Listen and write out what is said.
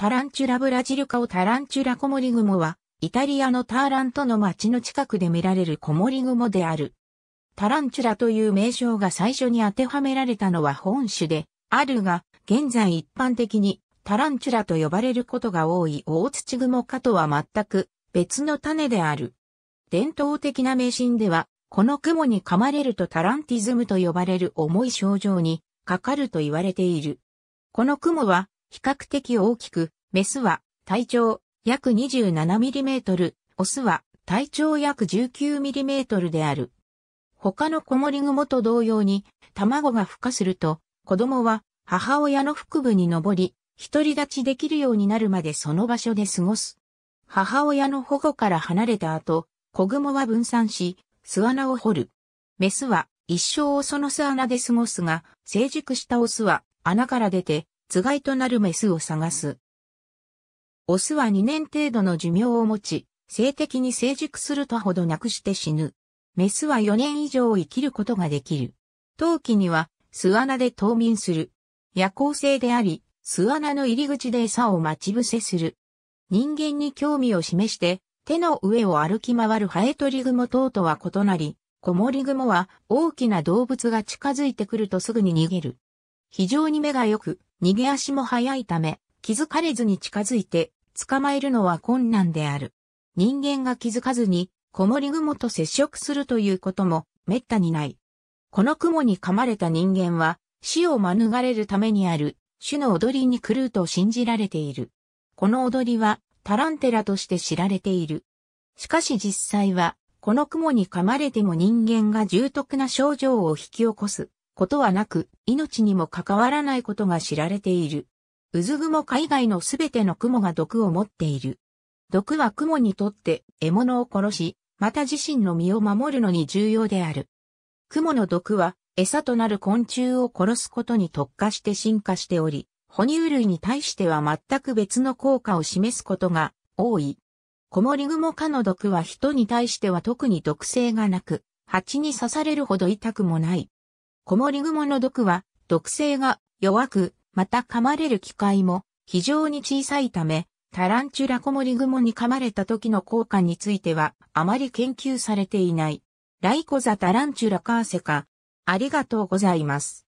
タランチュラブラジルカオタランチュラコモリグモは、イタリアのターラントの町の近くで見られるコモリグモである。タランチュラという名称が最初に当てはめられたのは本種で、あるが、現在一般的にタランチュラと呼ばれることが多い大土グモ科とは全く別の種である。伝統的な迷信では、この雲に噛まれるとタランティズムと呼ばれる重い症状にかかると言われている。この雲は比較的大きく、メスは体長約 27mm、オスは体長約 19mm である。他のコモリグモと同様に、卵が孵化すると、子供は母親の腹部に登り、独り立ちできるようになるまでその場所で過ごす。母親の保護から離れた後、子グモは分散し、巣穴を掘る。メスは一生をその巣穴で過ごすが、成熟したオスは穴から出てつがいとなるメスを探す。オスは2年程度の寿命を持ち、性的に成熟するとほどなくして死ぬ。メスは4年以上生きることができる。冬季には巣穴で冬眠する。夜行性であり、巣穴の入り口で餌を待ち伏せする。人間に興味を示して、手の上を歩き回るハエトリグモ等とは異なり、コモリグモは大きな動物が近づいてくるとすぐに逃げる。非常に目が良く、逃げ足も速いため、気づかれずに近づいて、捕まえるのは困難である。人間が気づかずに、コモリ雲と接触するということも、滅多にない。この雲に噛まれた人間は、死を免れるためにある、種の踊りに狂うと信じられている。この踊りは、タランテラとして知られている。しかし実際は、この雲に噛まれても人間が重篤な症状を引き起こすことはなく、命にも関わらないことが知られている。うず雲か以外のすべての雲が毒を持っている。毒は雲にとって獲物を殺し、また自身の身を守るのに重要である。雲の毒は餌となる昆虫を殺すことに特化して進化しており、哺乳類に対しては全く別の効果を示すことが多い。コモリグモ科の毒は人に対しては特に毒性がなく、蜂に刺されるほど痛くもない。コモリグモの毒は毒性が弱く、また噛まれる機会も非常に小さいため、タランチュラコモリグモに噛まれた時の効果についてはあまり研究されていない。ライコザタランチュラカーセカ。ありがとうございます。